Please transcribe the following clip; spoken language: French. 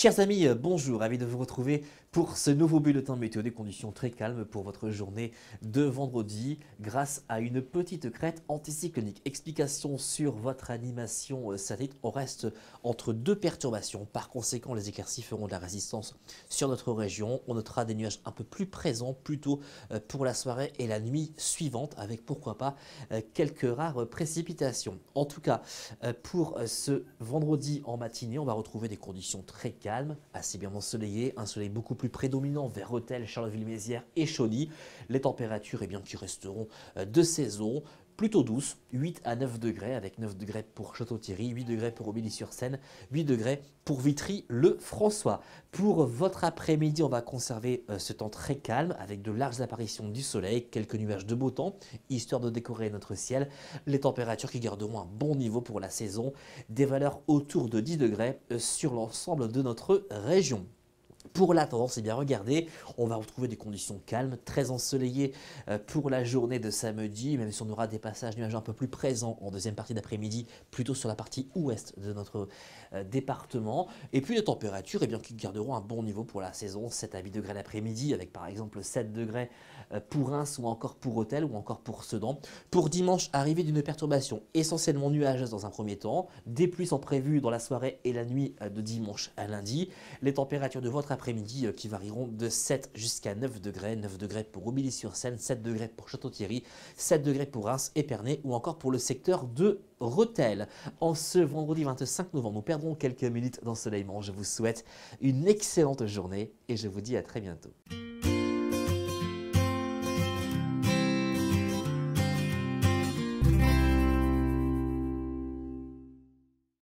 Chers amis, euh, bonjour, ravi de vous retrouver pour ce nouveau bulletin météo des conditions très calmes pour votre journée de vendredi grâce à une petite crête anticyclonique. Explication sur votre animation euh, satellite, on reste entre deux perturbations. Par conséquent, les éclaircies feront de la résistance sur notre région. On notera des nuages un peu plus présents plutôt euh, pour la soirée et la nuit suivante avec pourquoi pas quelques rares précipitations. En tout cas, pour ce vendredi en matinée, on va retrouver des conditions très calmes calme, assez bien ensoleillé, un soleil beaucoup plus prédominant vers Hôtel, Charleville-Mézières et Chauny. Les températures et eh bien, qui resteront euh, de saison, plutôt douce, 8 à 9 degrés, avec 9 degrés pour Château-Thierry, 8 degrés pour aubélie sur seine 8 degrés pour Vitry-le-François. Pour votre après-midi, on va conserver euh, ce temps très calme, avec de larges apparitions du soleil, quelques nuages de beau temps, histoire de décorer notre ciel. Les températures qui garderont un bon niveau pour la saison, des valeurs autour de 10 degrés euh, sur l'ensemble de notre région. Pour la tendance, eh bien regardez, on va retrouver des conditions calmes, très ensoleillées euh, pour la journée de samedi, même si on aura des passages nuageux un peu plus présents en deuxième partie d'après-midi, plutôt sur la partie ouest de notre euh, département. Et puis les températures eh bien, qui garderont un bon niveau pour la saison, 7 à 8 degrés l'après-midi, avec par exemple 7 degrés euh, pour Reims ou encore pour Hôtel ou encore pour Sedan. Pour dimanche, arrivée d'une perturbation essentiellement nuageuse dans un premier temps, des pluies sont prévues dans la soirée et la nuit de dimanche à lundi. Les températures de votre après-midi euh, qui varieront de 7 jusqu'à 9 degrés. 9 degrés pour aubilly sur seine 7 degrés pour Château-Thierry, 7 degrés pour Reims, Épernay ou encore pour le secteur de Rotel. En ce vendredi 25 novembre, nous perdrons quelques minutes d'ensoleillement. Je vous souhaite une excellente journée et je vous dis à très bientôt.